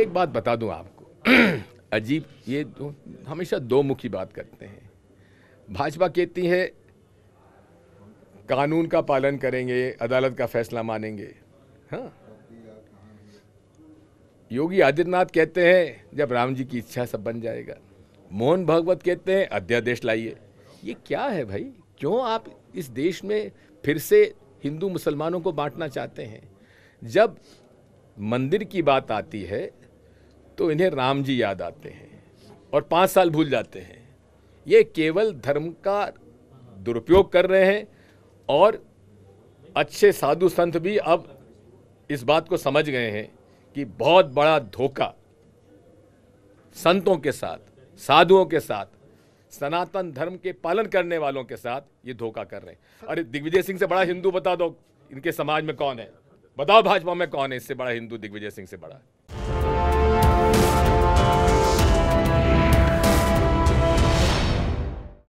एक बात बता दूं आपको अजीब ये दो, हमेशा दो मुखी बात करते हैं भाजपा कहती है कानून का पालन करेंगे अदालत का फैसला मानेंगे हाँ योगी आदित्यनाथ कहते हैं जब राम जी की इच्छा सब बन जाएगा मोहन भागवत कहते हैं अध्यादेश लाइए ये क्या है भाई क्यों आप इस देश में फिर से हिंदू मुसलमानों को बांटना चाहते हैं जब मंदिर की बात आती है तो इन्हें राम जी याद आते हैं और पाँच साल भूल जाते हैं ये केवल धर्म का दुरुपयोग कर रहे हैं और अच्छे साधु संत भी अब इस बात को समझ गए हैं कि बहुत बड़ा धोखा संतों के साथ साधुओं के साथ सनातन धर्म के पालन करने वालों के साथ ये धोखा कर रहे हैं अरे दिग्विजय सिंह से बड़ा हिंदू बता दो इनके समाज में कौन है बताओ भाजपा में कौन है इससे बड़ा हिंदू दिग्विजय सिंह से बड़ा